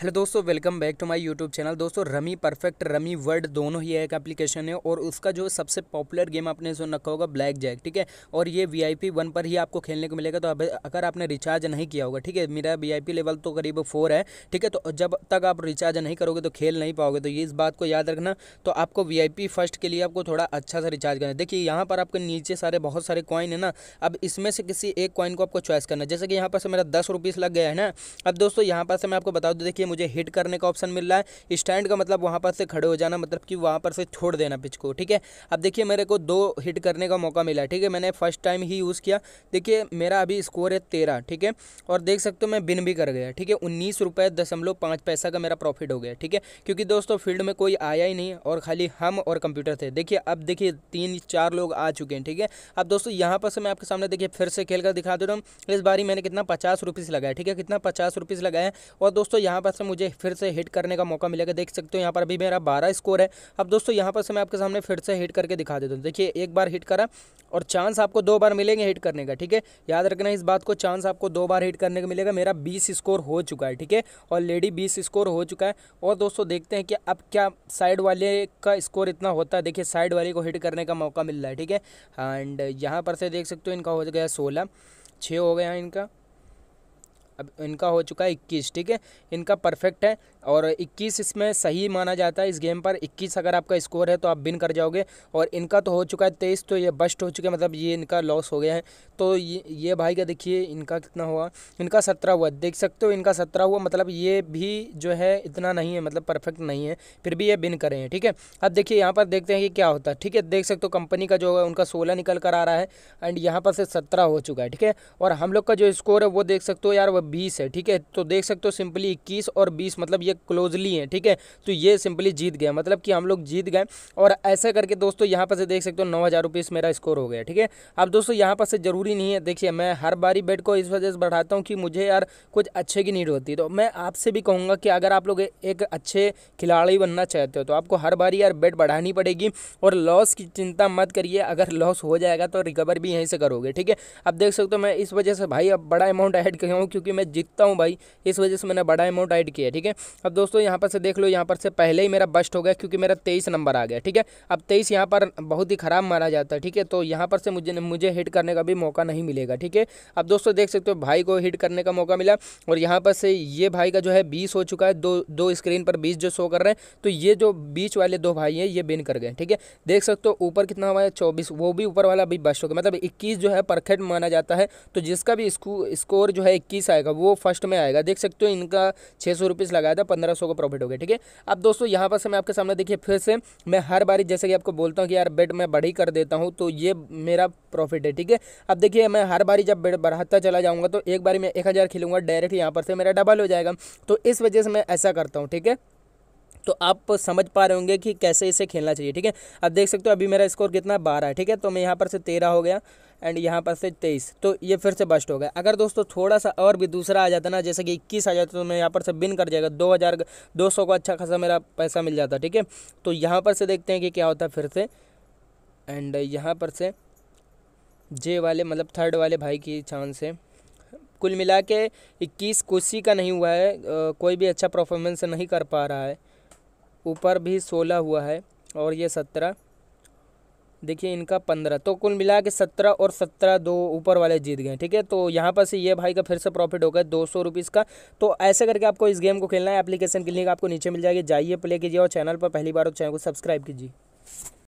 hello दोस्तों welcome back to my YouTube channel दोस्तों rummy perfect rummy word दोनों ही एक एप्लीकेशन है और उसका जो सबसे पॉपुलर गेम आपने सुन रखा होगा ब्लैक जैक ठीक है और ये वीआईपी वन पर ही आपको खेलने को मिलेगा तो अब अगर आपने रिचार्ज नहीं किया होगा ठीक है मेरा वीआईपी लेवल तो करीब फोर है ठीक है तो जब तक आप रिचार्ज नहीं करोगे तो खेल नहीं पाओगे तो ये इस बात को याद रखना तो आपको वी फर्स्ट के लिए आपको थोड़ा अच्छा सा रिचार्ज करना देखिए यहाँ पर आपके नीचे सारे बहुत सारे कॉइन है ना अब इसमें से किसी एक कॉइन को आपको चॉइस करना जैसे कि यहाँ पर से मेरा दस लग गया है ना अब दोस्तों यहाँ पर से मैं आपको बता दूँ देखिए देखिए मुझे हिट करने का ऑप्शन मिल रहा है स्टैंड का मतलब वहाँ पर से खड़े हो जाना मतलब कि वहाँ पर से छोड़ देना पिच को ठीक है अब देखिए मेरे को दो हिट करने का मौका मिला ठीक है मैंने फर्स्ट टाइम ही यूज़ किया देखिए मेरा अभी स्कोर है तेरह ठीक है और देख सकते हो मैं बिन भी कर गया ठीक है उन्नीस रुपये दशमलव पाँच पैसा का मेरा प्रॉफिट हो गया ठीक है क्योंकि दोस्तों फील्ड में कोई आया ही नहीं और खाली हम और कंप्यूटर थे देखिए अब देखिए तीन चार लोग आ चुके हैं ठीक है अब दोस्तों यहाँ पर से मैं आपके सामने देखिए फिर से खेल कर दिखा दे रहा हूँ इस बारी मैंने कितना पचास रुपीज़ लगाया ठीक है कितना पचास रुपीज़ लगाया और दोस्तों यहाँ पर हिसाब से मुझे फिर से हिट करने का मौका मिलेगा देख सकते हो यहाँ पर अभी मेरा बारह स्कोर है अब दोस्तों यहाँ पर से मैं आपके सामने फिर से हिट करके दिखा देता हूँ देखिए एक बार हिट करा और चांस आपको दो बार मिलेंगे हिट करने का ठीक है याद रखना इस बात को चांस आपको दो बार हिट करने का मिलेगा मेरा बीस स्कोर हो चुका है ठीक है ऑलरेडी बीस स्कोर हो चुका है और दोस्तों देखते हैं कि अब क्या साइड वाले का स्कोर इतना होता है देखिए साइड वाले को हिट करने का मौका मिल रहा है ठीक है एंड यहाँ पर से देख सकते हो इनका हो गया सोलह छः हो गया इनका अब इनका हो चुका है इक्कीस ठीक है इनका परफेक्ट है और इक्कीस इसमें सही माना जाता है इस गेम पर इक्कीस अगर आपका स्कोर है तो आप बिन कर जाओगे और इनका तो हो चुका है तेईस तो ये बस्ट हो चुके मतलब ये इनका लॉस हो गया है तो ये ये भाई का देखिए इनका कितना हुआ इनका सत्रह हुआ देख सकते हो इनका सत्रह हुआ मतलब ये भी जो है इतना नहीं है मतलब परफेक्ट नहीं है फिर भी ये बिन करें हैं ठीक है अब देखिए यहाँ पर देखते हैं कि क्या होता है ठीक है देख सकते हो कंपनी का जो है उनका सोलह निकल कर आ रहा है एंड यहाँ पर से सत्रह हो चुका है ठीक है और हम लोग का जो स्कोर है वो देख सकते हो यार वो बीस है ठीक है तो देख सकते हो सिंपली इक्कीस और बीस मतलब ये क्लोजली है ठीक है तो ये सिंपली जीत गया मतलब कि हम लोग जीत गए और ऐसा करके दोस्तों यहाँ पर से देख सकते हो नौ हज़ार रुपये मेरा स्कोर हो गया ठीक है अब दोस्तों यहाँ पर से ज़रूरी नहीं है देखिए मैं हर बारी बेट को इस वजह से बढ़ाता हूँ कि मुझे यार कुछ अच्छे की नीड होती है तो मैं आपसे भी कहूँगा कि अगर आप लोग एक अच्छे खिलाड़ी बनना चाहते हो तो आपको हर बारी यार बेट बढ़ानी पड़ेगी और लॉस की चिंता मत करिए अगर लॉस हो जाएगा तो रिकवर भी यहीं से करोगे ठीक है अब देख सकते हो मैं इस वजह से भाई अब बड़ा अमाउंट ऐड किया हूँ क्योंकि मैं जीतता हूँ भाई इस वजह से मैंने बड़ा अमाउंट ऐड किया ठीक है अब दोस्तों यहाँ पर से देख लो यहाँ पर से पहले ही मेरा बस्ट हो गया क्योंकि मेरा तेईस नंबर आ गया ठीक है अब तेईस यहाँ पर बहुत ही ख़राब माना जाता है ठीक है तो यहाँ पर से मुझे मुझे हिट करने का भी मौका नहीं मिलेगा ठीक है अब दोस्तों देख सकते हो भाई को हिट करने का मौका मिला और यहाँ पर से ये भाई का जो है बीस हो चुका है दो दो स्क्रीन पर बीस जो शो कर रहे हैं तो ये जो बीच वाले दो भाई हैं ये बिन कर गए ठीक है देख सकते हो ऊपर कितना हुआ है चौबीस वो भी ऊपर वाला अभी बस्ट हो गया मतलब इक्कीस जो है परफेक्ट माना जाता है तो जिसका भी स्कोर जो है इक्कीस आएगा आएगा वो फर्स्ट में आएगा देख सकते हो इनका छः सौ रुपीज़ लगाया था पंद्रह सौ का प्रॉफिट हो गया ठीक है अब दोस्तों यहाँ पर से मैं आपके सामने देखिए फिर से मैं हर बार जैसे कि आपको बोलता हूँ कि यार बेट मैं बढ़ी कर देता हूँ तो ये मेरा प्रॉफिट है ठीक है अब देखिए मैं हर बारी जब बेट बढ़ाता चला जाऊँगा तो एक बारी मैं एक हज़ार डायरेक्ट यहाँ पर से मेरा डबल हो जाएगा तो इस वजह से मैं ऐसा करता हूँ ठीक है तो आप समझ पा रहे होंगे कि कैसे इसे खेलना चाहिए ठीक है आप देख सकते हो अभी मेरा स्कोर कितना बारह है ठीक है तो मैं यहाँ पर से तेरह हो गया एंड यहाँ पर से तेईस तो ये फिर से बस्ट हो गया अगर दोस्तों थोड़ा सा और भी दूसरा आ जाता ना जैसे कि इक्कीस आ जाता तो मैं यहाँ पर से बिन कर जाएगा दो हज़ार दो सौ का अच्छा खासा मेरा पैसा मिल जाता ठीक है तो यहाँ पर से देखते हैं कि क्या होता है फिर से एंड यहाँ पर से जे वाले मतलब थर्ड वाले भाई की चांस है कुल मिला के इक्कीस कुर्सी का नहीं हुआ है कोई भी अच्छा परफॉर्मेंस नहीं कर पा रहा है ऊपर भी सोलह हुआ है और ये सत्रह देखिए इनका पंद्रह तो कुल मिला के सत्रह और सत्रह दो ऊपर वाले जीत गए ठीक है तो यहाँ पर से ये भाई का फिर से प्रॉफिट हो गया दो सौ रुपीज़ का तो ऐसे करके आपको इस गेम को खेलना है एप्लीकेशन के लिए आपको नीचे मिल जाएगी जाइए प्ले कीजिए और चैनल पर पहली बार चैनल तो को सब्सक्राइब कीजिए